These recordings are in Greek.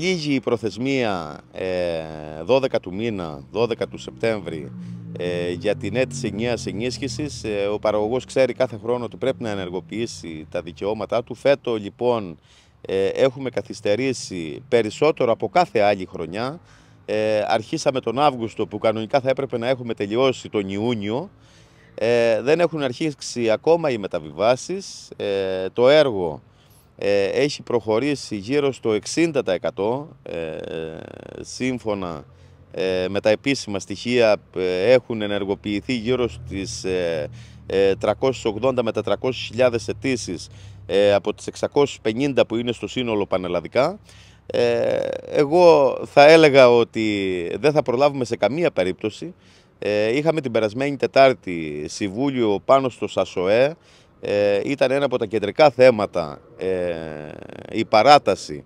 Λίγη η προθεσμία 12 ε, του μήνα, 12 του Σεπτέμβρη ε, για την αίτηση νέας ενίσχυσης. Ε, ο παραγωγός ξέρει κάθε χρόνο ότι πρέπει να ενεργοποιήσει τα δικαιώματά του. Φέτο λοιπόν έχουμε καθυστερήσει περισσότερο από κάθε άλλη χρονιά. Αρχίσαμε τον Αύγουστο που κανονικά θα έπρεπε να έχουμε τελειώσει τον Ιούνιο. Δεν έχουν αρχίσει ακόμα οι μεταβιβάσεις. Το έργο ε, έχει προχωρήσει γύρω στο 60% ε, σύμφωνα ε, με τα επίσημα στοιχεία έχουν ενεργοποιηθεί γύρω στις 380 με τα 300.000 αιτήσει από τις 650 που είναι στο σύνολο πανελλαδικά. Εγώ θα έλεγα ότι δεν θα προλάβουμε σε καμία περίπτωση. Είχαμε την περασμένη Τετάρτη συμβούλιο πάνω στο ΣΑΣΟΕ ε, ήταν ένα από τα κεντρικά θέματα ε, η παράταση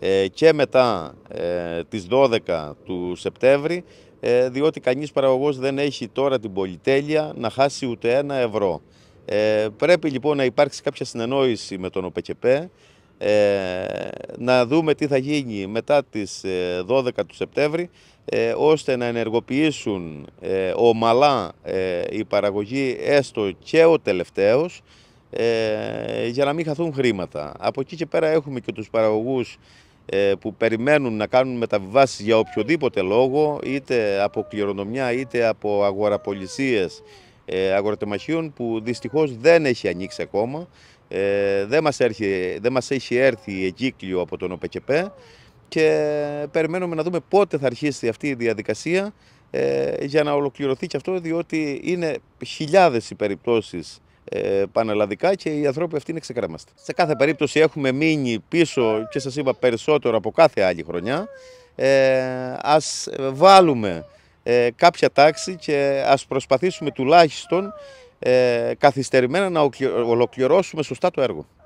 ε, και μετά ε, τις 12 του Σεπτέμβρη διότι κανείς παραγωγός δεν έχει τώρα την πολυτέλεια να χάσει ούτε ένα ευρώ. Πρέπει λοιπόν να υπάρξει κάποια συνεννόηση με τον ΟΠΕΚΕΠΕ ε, να δούμε τι θα γίνει μετά τις 12 ε, του Σεπτέμβρη ε, ώστε να ενεργοποιήσουν ομαλά η παραγωγή έστω και ο τελευταίος για να μην χαθούν χρήματα. Από εκεί και πέρα έχουμε και τους παραγωγούς που περιμένουν να κάνουν μεταβιβάσεις για οποιοδήποτε λόγο, είτε από κληρονομιά είτε από αγοραπολισίες ε, αγροτεμαχίων που δυστυχώς δεν έχει ανοίξει ακόμα. Ε, δεν, μας έρχει, δεν μας έχει έρθει εγκύκλιο από τον ΟΠΕΚΕΠΕ και περιμένουμε να δούμε πότε θα αρχίσει αυτή η διαδικασία ε, για να ολοκληρωθεί και αυτό διότι είναι χιλιάδες οι περιπτώσεις πανελλαδικά και οι ανθρώποι αυτοί είναι ξεκρέμαστοι. Σε κάθε περίπτωση έχουμε μείνει πίσω και σας είπα περισσότερο από κάθε άλλη χρονιά. Ε, βάλουμε ε, κάποια τάξη και ας προσπαθήσουμε τουλάχιστον ε, καθυστερημένα να ολοκληρώσουμε σωστά το έργο.